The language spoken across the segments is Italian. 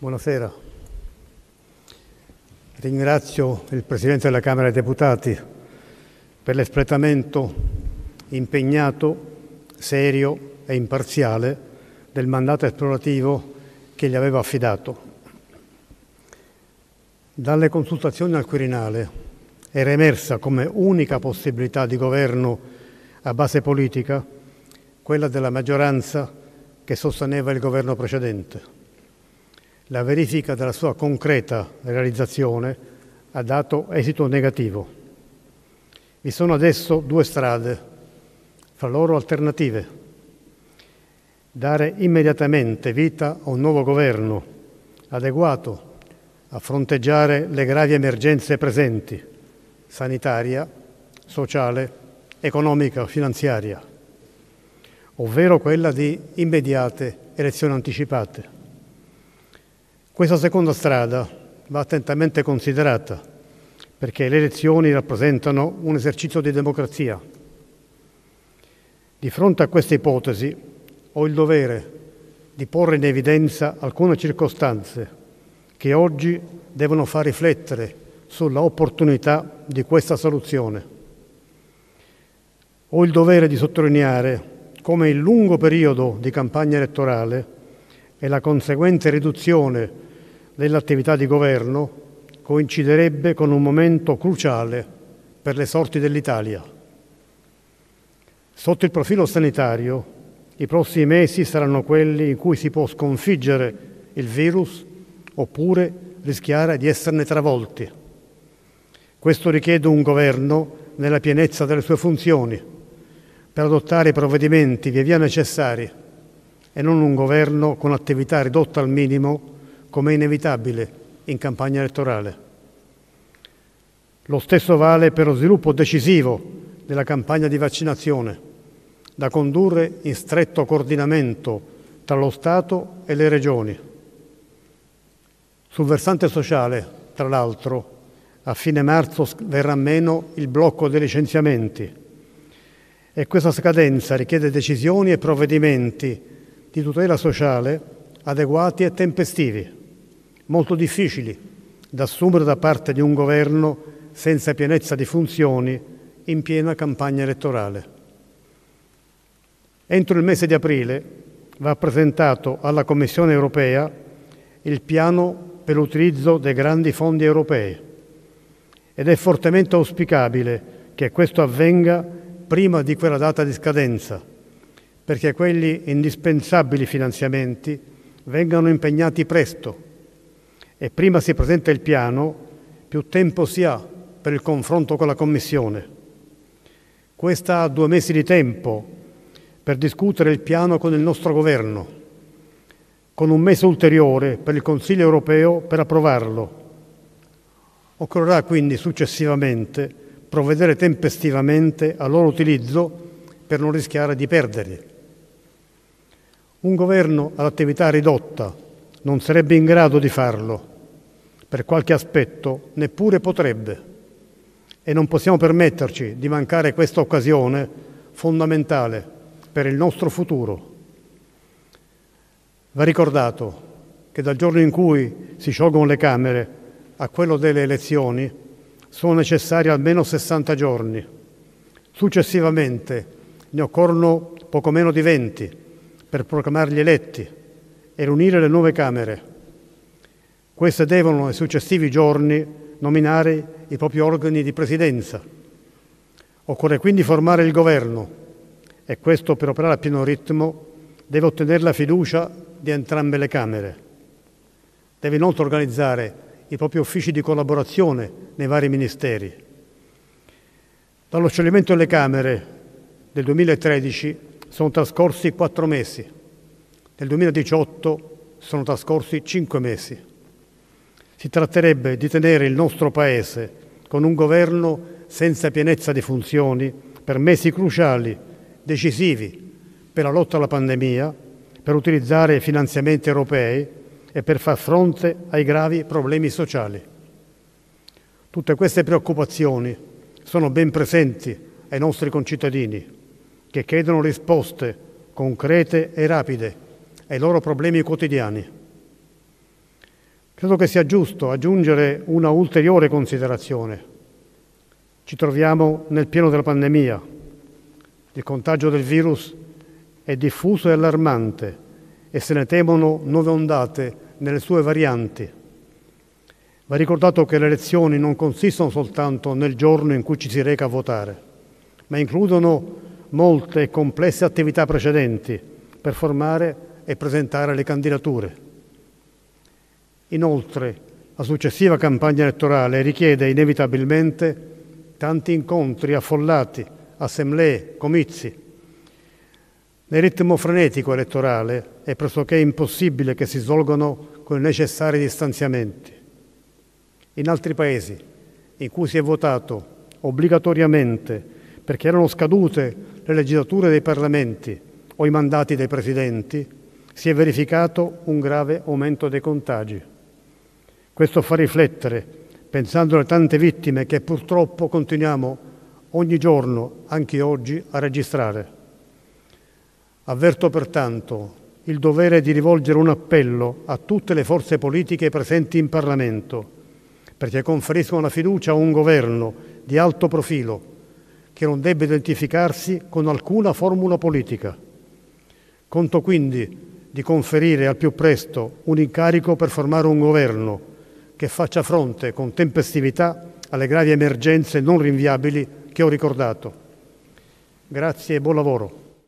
Buonasera. Ringrazio il Presidente della Camera dei Deputati per l'espletamento impegnato, serio e imparziale del mandato esplorativo che gli aveva affidato. Dalle consultazioni al Quirinale era emersa come unica possibilità di governo a base politica quella della maggioranza che sosteneva il governo precedente la verifica della sua concreta realizzazione ha dato esito negativo. Vi sono adesso due strade, fra loro alternative. Dare immediatamente vita a un nuovo governo adeguato a fronteggiare le gravi emergenze presenti, sanitaria, sociale, economica, finanziaria, ovvero quella di immediate elezioni anticipate questa seconda strada va attentamente considerata perché le elezioni rappresentano un esercizio di democrazia. Di fronte a questa ipotesi ho il dovere di porre in evidenza alcune circostanze che oggi devono far riflettere sulla opportunità di questa soluzione. Ho il dovere di sottolineare come il lungo periodo di campagna elettorale e la conseguente riduzione dell'attività di governo coinciderebbe con un momento cruciale per le sorti dell'Italia. Sotto il profilo sanitario, i prossimi mesi saranno quelli in cui si può sconfiggere il virus oppure rischiare di esserne travolti. Questo richiede un governo nella pienezza delle sue funzioni, per adottare i provvedimenti via via necessari e non un governo con attività ridotta al minimo come inevitabile in campagna elettorale. Lo stesso vale per lo sviluppo decisivo della campagna di vaccinazione, da condurre in stretto coordinamento tra lo Stato e le regioni. Sul versante sociale, tra l'altro, a fine marzo verrà meno il blocco dei licenziamenti e questa scadenza richiede decisioni e provvedimenti di tutela sociale adeguati e tempestivi molto difficili da assumere da parte di un governo senza pienezza di funzioni in piena campagna elettorale. Entro il mese di aprile va presentato alla Commissione europea il piano per l'utilizzo dei grandi fondi europei ed è fortemente auspicabile che questo avvenga prima di quella data di scadenza, perché quegli indispensabili finanziamenti vengano impegnati presto e prima si presenta il piano, più tempo si ha per il confronto con la Commissione. Questa ha due mesi di tempo per discutere il piano con il nostro Governo, con un mese ulteriore per il Consiglio europeo per approvarlo. Occorrerà quindi successivamente provvedere tempestivamente al loro utilizzo per non rischiare di perderli. Un governo ad attività ridotta non sarebbe in grado di farlo per qualche aspetto neppure potrebbe e non possiamo permetterci di mancare questa occasione fondamentale per il nostro futuro. Va ricordato che dal giorno in cui si sciolgono le Camere a quello delle elezioni sono necessari almeno 60 giorni. Successivamente ne occorrono poco meno di 20 per proclamarli eletti e riunire le nuove Camere. Queste devono nei successivi giorni nominare i propri organi di presidenza. Occorre quindi formare il governo e questo per operare a pieno ritmo deve ottenere la fiducia di entrambe le Camere. Deve inoltre organizzare i propri uffici di collaborazione nei vari ministeri. Dallo scioglimento delle Camere del 2013 sono trascorsi quattro mesi, nel 2018 sono trascorsi cinque mesi. Si tratterebbe di tenere il nostro Paese con un governo senza pienezza di funzioni per mesi cruciali, decisivi per la lotta alla pandemia, per utilizzare finanziamenti europei e per far fronte ai gravi problemi sociali. Tutte queste preoccupazioni sono ben presenti ai nostri concittadini che chiedono risposte concrete e rapide ai loro problemi quotidiani. Credo che sia giusto aggiungere una ulteriore considerazione. Ci troviamo nel pieno della pandemia. Il contagio del virus è diffuso e allarmante e se ne temono nuove ondate nelle sue varianti. Va ricordato che le elezioni non consistono soltanto nel giorno in cui ci si reca a votare, ma includono molte e complesse attività precedenti per formare e presentare le candidature. Inoltre, la successiva campagna elettorale richiede inevitabilmente tanti incontri affollati, assemblee, comizi. Nel ritmo frenetico elettorale è pressoché impossibile che si svolgano con i necessari distanziamenti. In altri paesi, in cui si è votato obbligatoriamente perché erano scadute le legislature dei parlamenti o i mandati dei presidenti, si è verificato un grave aumento dei contagi. Questo fa riflettere, pensando alle tante vittime che purtroppo continuiamo ogni giorno, anche oggi, a registrare. Avverto pertanto il dovere di rivolgere un appello a tutte le forze politiche presenti in Parlamento perché conferiscono la fiducia a un governo di alto profilo che non debba identificarsi con alcuna formula politica. Conto quindi di conferire al più presto un incarico per formare un governo che faccia fronte con tempestività alle gravi emergenze non rinviabili che ho ricordato. Grazie e buon lavoro.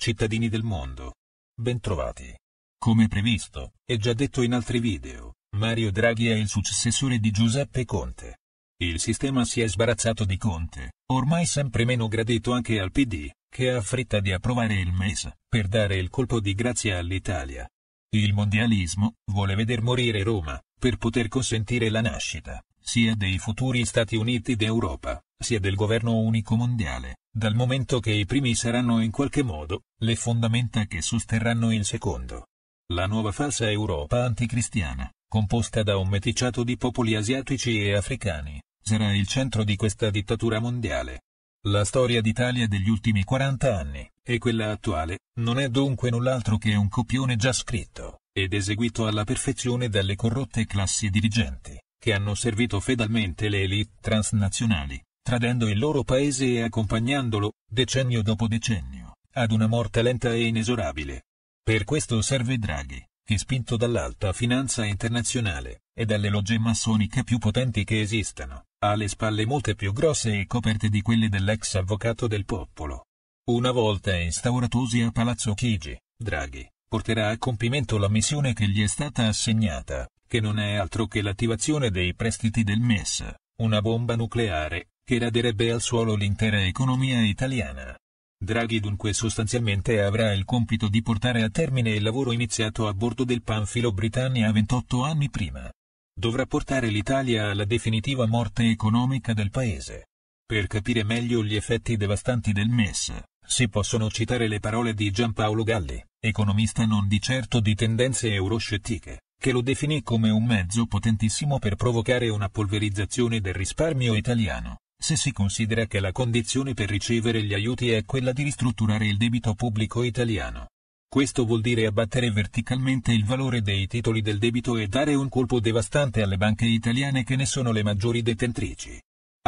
Cittadini del mondo, bentrovati. Come previsto e già detto in altri video, Mario Draghi è il successore di Giuseppe Conte. Il sistema si è sbarazzato di Conte, ormai sempre meno gradito anche al PD, che ha fretta di approvare il MES, per dare il colpo di grazia all'Italia, il mondialismo vuole veder morire Roma, per poter consentire la nascita, sia dei futuri Stati Uniti d'Europa, sia del governo unico mondiale, dal momento che i primi saranno in qualche modo le fondamenta che sosterranno il secondo. La nuova falsa Europa anticristiana, composta da un meticciato di popoli asiatici e africani, sarà il centro di questa dittatura mondiale, la storia d'Italia degli ultimi 40 anni e quella attuale non è dunque null'altro che un copione già scritto ed eseguito alla perfezione dalle corrotte classi dirigenti che hanno servito fedelmente le elite transnazionali, tradendo il loro paese e accompagnandolo, decennio dopo decennio, ad una morte lenta e inesorabile. Per questo serve Draghi, che spinto dall'alta finanza internazionale e dalle logge massoniche più potenti che esistano, ha le spalle molte più grosse e coperte di quelle dell'ex avvocato del popolo. Una volta instauratosi a Palazzo Chigi, Draghi porterà a compimento la missione che gli è stata assegnata, che non è altro che l'attivazione dei prestiti del MES, una bomba nucleare, che raderebbe al suolo l'intera economia italiana. Draghi dunque sostanzialmente avrà il compito di portare a termine il lavoro iniziato a bordo del Panfilo Britannia 28 anni prima dovrà portare l'Italia alla definitiva morte economica del paese. Per capire meglio gli effetti devastanti del MES, si possono citare le parole di Giampaolo Galli, economista non di certo di tendenze euroscettiche, che lo definì come un mezzo potentissimo per provocare una polverizzazione del risparmio italiano, se si considera che la condizione per ricevere gli aiuti è quella di ristrutturare il debito pubblico italiano. Questo vuol dire abbattere verticalmente il valore dei titoli del debito e dare un colpo devastante alle banche italiane che ne sono le maggiori detentrici.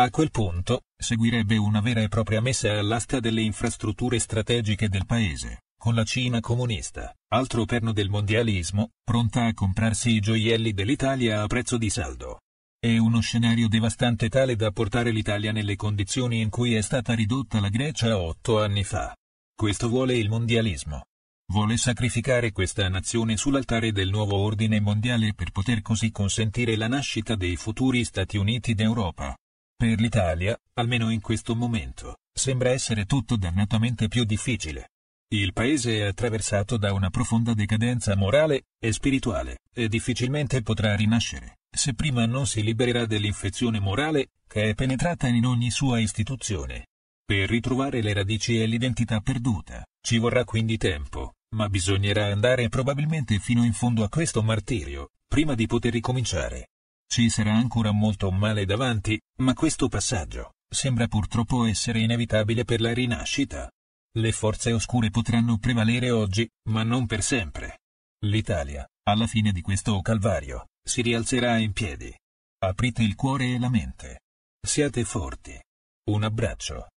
A quel punto, seguirebbe una vera e propria messa all'asta delle infrastrutture strategiche del paese, con la Cina comunista, altro perno del mondialismo, pronta a comprarsi i gioielli dell'Italia a prezzo di saldo. È uno scenario devastante tale da portare l'Italia nelle condizioni in cui è stata ridotta la Grecia otto anni fa. Questo vuole il mondialismo vuole sacrificare questa nazione sull'altare del nuovo ordine mondiale per poter così consentire la nascita dei futuri Stati Uniti d'Europa. Per l'Italia, almeno in questo momento, sembra essere tutto dannatamente più difficile. Il paese è attraversato da una profonda decadenza morale e spirituale e difficilmente potrà rinascere se prima non si libererà dell'infezione morale che è penetrata in ogni sua istituzione. Per ritrovare le radici e l'identità perduta, ci vorrà quindi tempo, ma bisognerà andare probabilmente fino in fondo a questo martirio, prima di poter ricominciare. Ci sarà ancora molto male davanti, ma questo passaggio sembra purtroppo essere inevitabile per la rinascita. Le forze oscure potranno prevalere oggi, ma non per sempre. L'Italia, alla fine di questo calvario, si rialzerà in piedi. Aprite il cuore e la mente. Siate forti. Un abbraccio.